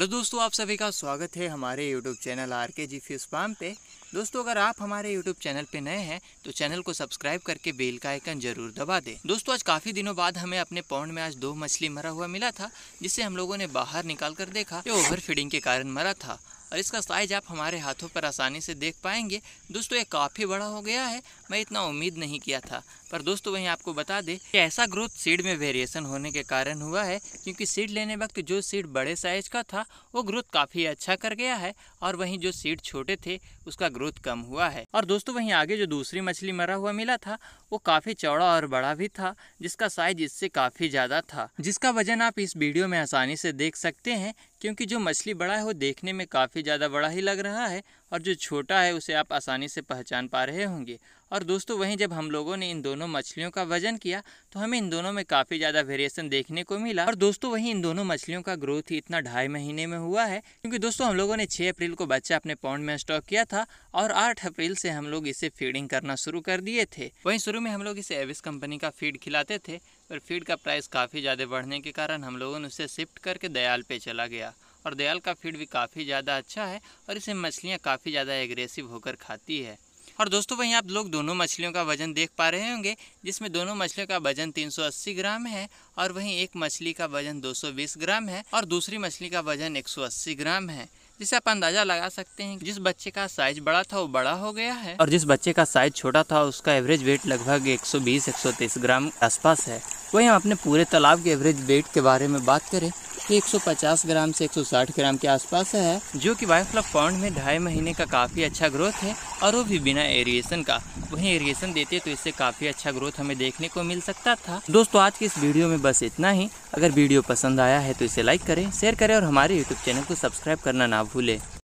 hello दोस्तों आप सभी का स्वागत है हमारे यूट्यूब चैनल आर के जी फ्यूज फार्म पे दोस्तों अगर आप हमारे यूट्यूब चैनल पे नए हैं तो चैनल को सब्सक्राइब करके बेल का आइकन जरूर दबा दें दोस्तों आज काफ़ी दिनों बाद हमें अपने पौंड में आज दो मछली मरा हुआ मिला था जिसे हम लोगों ने बाहर निकाल कर देखा जो ओवर फीडिंग के कारण मरा था और इसका साइज़ आप हमारे हाथों पर आसानी से देख पाएंगे दोस्तों ये काफ़ी बड़ा हो गया है मैं इतना उम्मीद नहीं किया था पर दोस्तों वहीं आपको बता दें कि ऐसा ग्रोथ सीड में वेरिएशन होने के कारण हुआ है क्योंकि सीड लेने वक्त जो सीड बड़े साइज का था वो ग्रोथ काफ़ी अच्छा कर गया है और वहीं जो सीड छोटे थे उसका ग्रोथ कम हुआ है और दोस्तों वहीं आगे जो दूसरी मछली मरा हुआ मिला था वो काफ़ी चौड़ा और बड़ा भी था जिसका साइज इससे काफ़ी ज़्यादा था जिसका वजन आप इस वीडियो में आसानी से देख सकते हैं क्योंकि जो मछली बड़ा है वो देखने में काफ़ी ज़्यादा बड़ा ही लग रहा है और जो छोटा है उसे आप आसानी से पहचान पा रहे होंगे और दोस्तों वहीं जब हम लोगों ने इन दोनों मछलियों का वजन किया तो हमें इन दोनों में काफ़ी ज़्यादा वेरिएशन देखने को मिला और दोस्तों वहीं इन दोनों मछलियों का ग्रोथ ही इतना ढाई महीने में हुआ है क्योंकि दोस्तों हम लोगों ने छः अप्रैल को बच्चा अपने पौंड में स्टॉक किया था और आठ अप्रैल से हम लोग इसे फीडिंग करना शुरू कर दिए थे वहीं शुरू में हम लोग इसे एविस कंपनी का फीड खिलाते थे पर फीड का प्राइस काफ़ी ज़्यादा बढ़ने के कारण हम लोगों ने उसे शिफ्ट करके दयाल पे चला गया और दयाल का फीड भी काफ़ी ज़्यादा अच्छा है और इसे मछलियाँ काफ़ी ज़्यादा एग्रेसिव होकर खाती है और दोस्तों वहीं आप लोग दोनों मछलियों का वजन देख पा रहे होंगे जिसमें दोनों मछलियों का वजन 380 ग्राम है और वहीं एक मछली का वजन 220 ग्राम है और दूसरी मछली का वजन 180 ग्राम है जिसे आप अंदाजा लगा सकते हैं जिस बच्चे का साइज बड़ा था वो बड़ा हो गया है और जिस बच्चे का साइज छोटा था उसका एवरेज वेट लगभग 120-130 ग्राम आसपास है वहीं हम अपने पूरे तालाब के एवरेज वेट के बारे में बात करें कि 150 ग्राम से 160 ग्राम के आसपास है जो कि क्लब पॉन्ड में ढाई महीने का काफ़ी अच्छा ग्रोथ है और वो भी बिना एरिएशन का वहीं एरिएशन देते तो इससे काफ़ी अच्छा ग्रोथ हमें देखने को मिल सकता था दोस्तों आज की इस वीडियो में बस इतना ही अगर वीडियो पसंद आया है तो इसे लाइक करें शेयर करें और हमारे यूट्यूब चैनल को सब्सक्राइब करना ना भूलें